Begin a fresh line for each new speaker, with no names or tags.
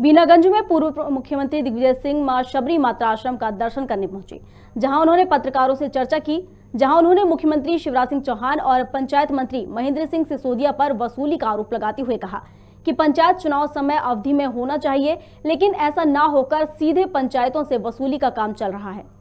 बीनागंज में पूर्व मुख्यमंत्री दिग्विजय सिंह मां शबरी माता आश्रम का दर्शन करने पहुंचे जहां उन्होंने पत्रकारों से चर्चा की जहां उन्होंने मुख्यमंत्री शिवराज सिंह चौहान और पंचायत मंत्री महेंद्र सिंह सिसोदिया पर वसूली का आरोप लगाते हुए कहा कि पंचायत चुनाव समय अवधि में होना चाहिए लेकिन ऐसा न होकर सीधे पंचायतों से वसूली का काम चल रहा है